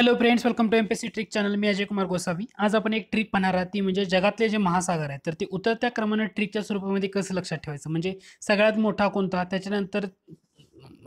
hello friends welcome to MPC trick channel मी अजय कुमार गोसावी आज आपण एक ट्रिक पाहणार आहात ती म्हणजे जगातले जे महासागर आहेत तर ते उतरत्या क्रमाने ट्रिकच्या स्वरूपामध्ये कसं लक्षात ठेवायचं म्हणजे सगळ्यात मोठा कोणता त्याच्यानंतर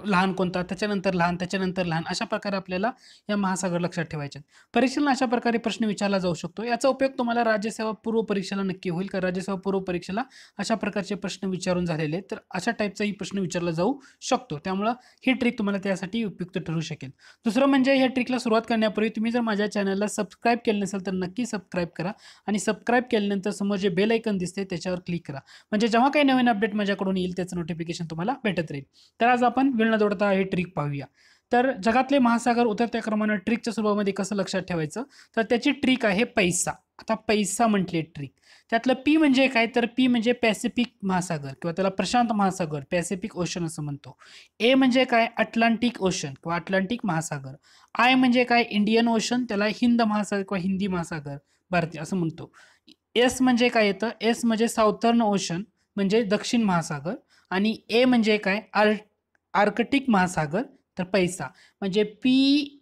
लहान कोणता त्याच्यानंतर लहान त्याच्यानंतर लहान अशा प्रकारे आपल्याला या महासागर लक्षात ठेवायचे परीक्षेला अशा प्रकारे प्रश्न विचारला जाऊ शकतो याचा उपयोग तुम्हाला राज्यसेवा पूर्व परीक्षेला नक्की होईल कारण राज्यसेवा पूर्व परीक्षेला अशा प्रकारचे प्रश्न विचारून झालेले तर अशा टाईपचाही प्रश्न विचारला जाऊ शकतो त्यामुळं ही ट्रिक तुम्हाला त्यासाठी उपयुक्त ठरू शकेल दुसरं म्हणजे या ट्रिकला सुरुवात करण्यापूर्वी तुम्ही जर माझ्या चॅनलला सबस्क्राईब केलं नसेल तर नक्की सबस्क्राईब करा आणि सबस्क्राईब केल्यानंतर समोर जे बेल ऐकन दिसते त्याच्यावर क्लिक करा म्हणजे जेव्हा काही नवीन अपडेट माझ्याकडून येईल त्याचं नोटिफिकेशन तुम्हाला भेटत राहील तर आज आपण न जोडता हे ट्रिक पाहूया तर जगातले महासागर उतरत्या क्रमानं ट्रिकच्या स्वरूपामध्ये कसं लक्षात ठेवायचं तर त्याची ट्रिक आहे पैसा आता पैसा म्हटले ट्रिक त्यातलं पी म्हणजे काय तर पी म्हणजे पॅसिफिक महासागर किंवा त्याला प्रशांत महासागर पॅसिफिक ओशन असं म्हणतो ए म्हणजे काय अटलांटिक ओशन किंवा अटलांटिक महासागर आय म्हणजे काय इंडियन ओशन त्याला हिंद महासागर किंवा हिंदी महासागर भारतीय असं म्हणतो एस म्हणजे काय येतं एस म्हणजे साऊथर्न ओशन म्हणजे दक्षिण महासागर आणि ए म्हणजे काय आर्ट आर्कटिक महासागर तर पैसा म्हणजे P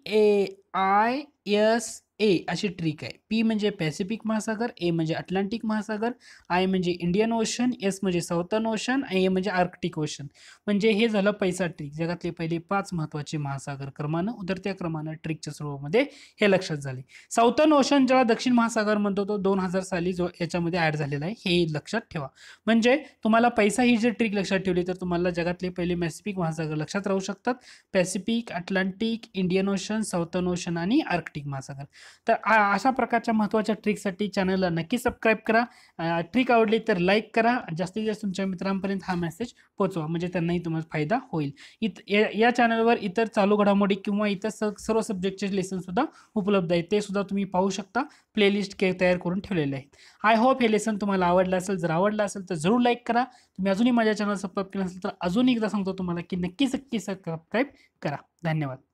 A I S A अशी ट्रिक आहे पी म्हणजे पॅसिफिक महासागर ए म्हणजे अटलांटिक महासागर आय म्हणजे इंडियन ओशन एस म्हणजे साऊथर्न ओशन ए म्हणजे आर्क्टिक ओशन म्हणजे हे झालं पैसा ट्रिक जगातले पहिले पाच महत्त्वाचे महासागर क्रमानं उतरत्या क्रमानं ट्रिकच्या स्वरूपामध्ये हे लक्षात झाले साऊथर्न ओशन ज्याला दक्षिण महासागर म्हणतो तो दोन हजार साली जो याच्यामध्ये ॲड झालेला आहे हे लक्षात ठेवा म्हणजे तुम्हाला पैसा ही जर ट्रिक लक्षात ठेवली तर तुम्हाला जगातले पहिले पॅसिफिक महासागर लक्षात राहू शकतात Pacific Atlantic Indian ocean ocean ocean आणि आर्क्टिक महासागर तर अशा प्रकारच्या महत्त्वाच्या ट्रिकसाठी चॅनलला नक्की सबस्क्राईब करा ट्रिक आवडली तर लाईक करा जास्तीत जास्त तुमच्या मित्रांपर्यंत हा मेसेज पोहोचवा म्हणजे त्यांनाही तुम्हाला फायदा होईल इत या, चॅनलवर इतर चालू घडामोडी किंवा इतर सर्व सब्जेक्टचे लेसनसुद्धा उपलब्ध आहेत ते सुद्धा तुम्ही पाहू शकता प्लेलिस्ट के तयार करून ठेवलेले आहेत आय होप हे लेसन तुम्हाला आवडलं असेल जर आवडलं असेल तर जरूर लाईक करा तुम्ही अजूनही माझ्या चॅनल सबस्क्राईब केलं असेल तर अजून एकदा सांगतो तुम्हाला की नक्की नक्की सबस्क्राईब करा धन्यवाद